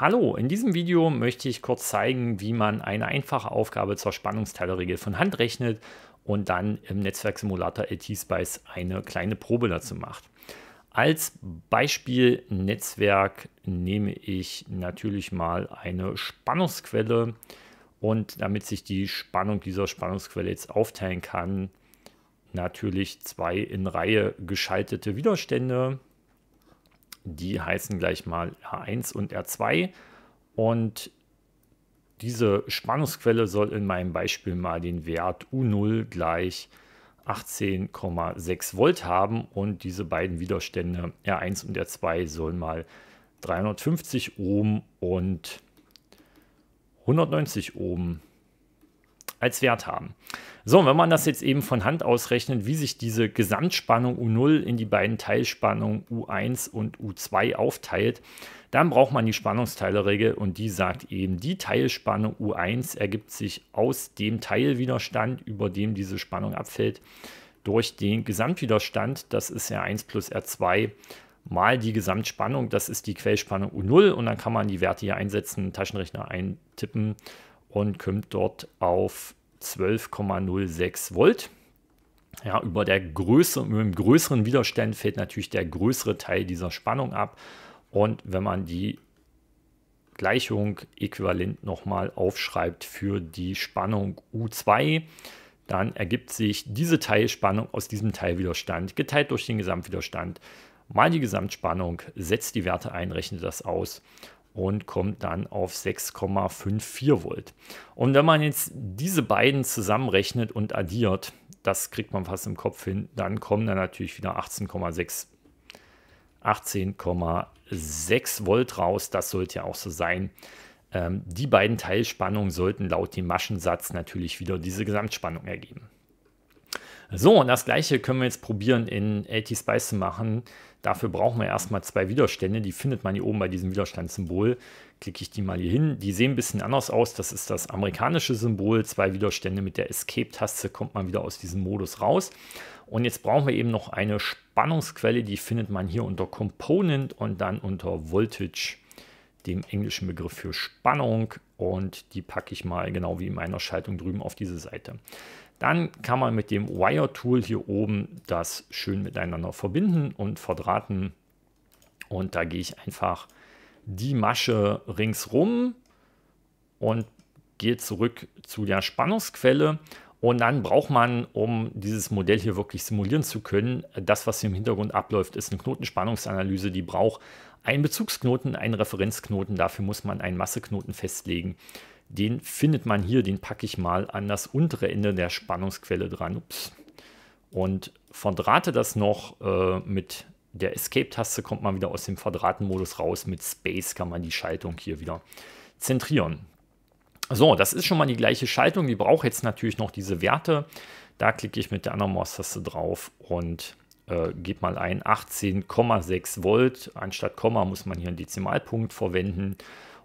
Hallo, in diesem Video möchte ich kurz zeigen, wie man eine einfache Aufgabe zur Spannungsteilerregel von Hand rechnet und dann im Netzwerksimulator LT-Spice eine kleine Probe dazu macht. Als Beispiel Netzwerk nehme ich natürlich mal eine Spannungsquelle und damit sich die Spannung dieser Spannungsquelle jetzt aufteilen kann, natürlich zwei in Reihe geschaltete Widerstände, die heißen gleich mal R1 und R2 und diese Spannungsquelle soll in meinem Beispiel mal den Wert U0 gleich 18,6 Volt haben und diese beiden Widerstände R1 und R2 sollen mal 350 Ohm und 190 Ohm als Wert haben. So, wenn man das jetzt eben von Hand ausrechnet, wie sich diese Gesamtspannung U0 in die beiden Teilspannungen U1 und U2 aufteilt, dann braucht man die Spannungsteilerregel und die sagt eben, die Teilspannung U1 ergibt sich aus dem Teilwiderstand, über dem diese Spannung abfällt, durch den Gesamtwiderstand, das ist ja 1 plus R2, mal die Gesamtspannung, das ist die Quellspannung U0 und dann kann man die Werte hier einsetzen, Taschenrechner eintippen und kommt dort auf 12,06 Volt. Ja, über, der Größe, über den größeren Widerstand fällt natürlich der größere Teil dieser Spannung ab. Und wenn man die Gleichung äquivalent nochmal aufschreibt für die Spannung U2, dann ergibt sich diese Teilspannung aus diesem Teilwiderstand geteilt durch den Gesamtwiderstand mal die Gesamtspannung, setzt die Werte ein, rechnet das aus und kommt dann auf 6,54 Volt. Und wenn man jetzt diese beiden zusammenrechnet und addiert, das kriegt man fast im Kopf hin, dann kommen dann natürlich wieder 18,6 18,6 Volt raus. Das sollte ja auch so sein. Ähm, die beiden Teilspannungen sollten laut dem Maschensatz natürlich wieder diese Gesamtspannung ergeben. So, und das gleiche können wir jetzt probieren in LT Spice zu machen. Dafür brauchen wir erstmal zwei Widerstände. Die findet man hier oben bei diesem Widerstandssymbol. Klicke ich die mal hier hin. Die sehen ein bisschen anders aus. Das ist das amerikanische Symbol. Zwei Widerstände mit der Escape-Taste kommt man wieder aus diesem Modus raus. Und jetzt brauchen wir eben noch eine Spannungsquelle. Die findet man hier unter Component und dann unter Voltage, dem englischen Begriff für Spannung und die packe ich mal genau wie in meiner Schaltung drüben auf diese Seite. Dann kann man mit dem Wire-Tool hier oben das schön miteinander verbinden und verdrahten. Und da gehe ich einfach die Masche ringsrum und gehe zurück zu der Spannungsquelle. Und dann braucht man, um dieses Modell hier wirklich simulieren zu können, das, was hier im Hintergrund abläuft, ist eine Knotenspannungsanalyse, die braucht ein Bezugsknoten, ein Referenzknoten, dafür muss man einen Masseknoten festlegen. Den findet man hier, den packe ich mal an das untere Ende der Spannungsquelle dran. Ups. Und verdrahte das noch äh, mit der Escape-Taste, kommt man wieder aus dem verdrahten Modus raus. Mit Space kann man die Schaltung hier wieder zentrieren. So, das ist schon mal die gleiche Schaltung. Die braucht jetzt natürlich noch diese Werte. Da klicke ich mit der anderen Maustaste drauf und äh, gebe mal ein 18,6 Volt. Anstatt Komma muss man hier einen Dezimalpunkt verwenden.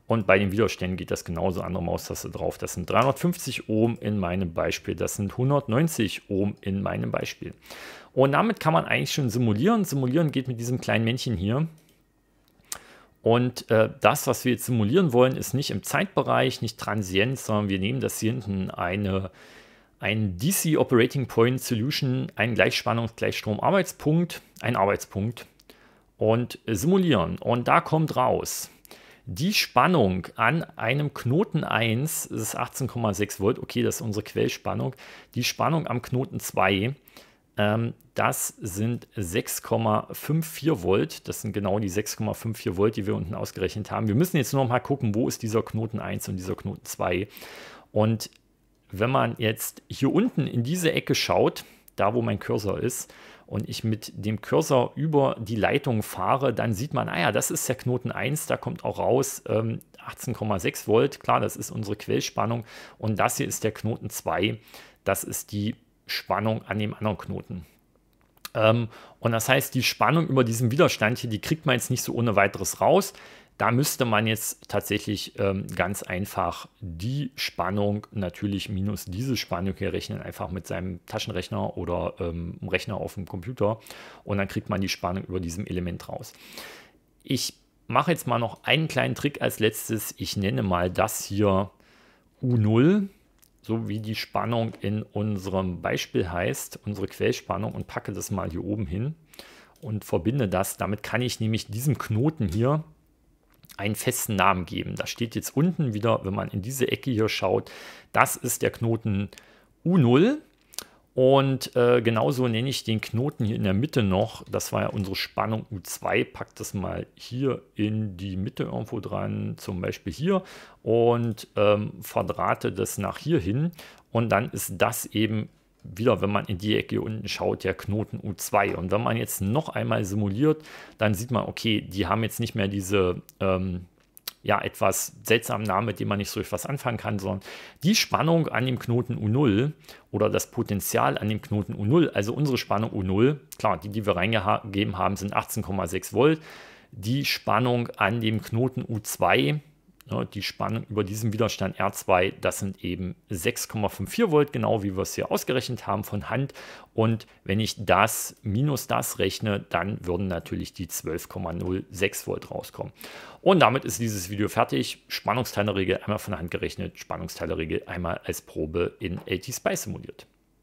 Und bei den Widerständen geht das genauso, andere Maustaste drauf. Das sind 350 Ohm in meinem Beispiel, das sind 190 Ohm in meinem Beispiel. Und damit kann man eigentlich schon simulieren. Simulieren geht mit diesem kleinen Männchen hier. Und äh, das, was wir jetzt simulieren wollen, ist nicht im Zeitbereich, nicht transient, sondern wir nehmen das hier hinten eine ein DC Operating Point Solution, ein Gleichspannungs-, Gleichstrom-Arbeitspunkt, ein Arbeitspunkt und simulieren. Und da kommt raus, die Spannung an einem Knoten 1, das ist 18,6 Volt, okay, das ist unsere Quellspannung, die Spannung am Knoten 2, ähm, das sind 6,54 Volt, das sind genau die 6,54 Volt, die wir unten ausgerechnet haben. Wir müssen jetzt nur noch mal gucken, wo ist dieser Knoten 1 und dieser Knoten 2 und wenn man jetzt hier unten in diese Ecke schaut, da wo mein Cursor ist, und ich mit dem Cursor über die Leitung fahre, dann sieht man, naja, ah das ist der Knoten 1, da kommt auch raus ähm, 18,6 Volt, klar, das ist unsere Quellspannung und das hier ist der Knoten 2, das ist die Spannung an dem anderen Knoten. Ähm, und das heißt, die Spannung über diesem Widerstand hier, die kriegt man jetzt nicht so ohne weiteres raus. Da müsste man jetzt tatsächlich ähm, ganz einfach die Spannung natürlich minus diese Spannung hier rechnen, einfach mit seinem Taschenrechner oder ähm, Rechner auf dem Computer und dann kriegt man die Spannung über diesem Element raus. Ich mache jetzt mal noch einen kleinen Trick als letztes. Ich nenne mal das hier U0, so wie die Spannung in unserem Beispiel heißt, unsere Quellspannung und packe das mal hier oben hin und verbinde das. Damit kann ich nämlich diesem Knoten hier einen festen Namen geben. Da steht jetzt unten wieder, wenn man in diese Ecke hier schaut, das ist der Knoten U0. Und äh, genauso nenne ich den Knoten hier in der Mitte noch, das war ja unsere Spannung U2, Pack das mal hier in die Mitte irgendwo dran, zum Beispiel hier, und ähm, verdrahte das nach hier hin. Und dann ist das eben wieder, wenn man in die Ecke hier unten schaut, der Knoten U2. Und wenn man jetzt noch einmal simuliert, dann sieht man, okay, die haben jetzt nicht mehr diese ähm, ja, etwas seltsamen Namen, mit dem man nicht so etwas anfangen kann, sondern die Spannung an dem Knoten U0 oder das Potenzial an dem Knoten U0, also unsere Spannung U0, klar, die, die wir reingegeben haben, sind 18,6 Volt. Die Spannung an dem Knoten U2 Ne, die Spannung über diesem Widerstand R2, das sind eben 6,54 Volt, genau wie wir es hier ausgerechnet haben von Hand. Und wenn ich das minus das rechne, dann würden natürlich die 12,06 Volt rauskommen. Und damit ist dieses Video fertig. Spannungsteilerregel einmal von Hand gerechnet, Spannungsteilerregel einmal als Probe in LT Spice simuliert.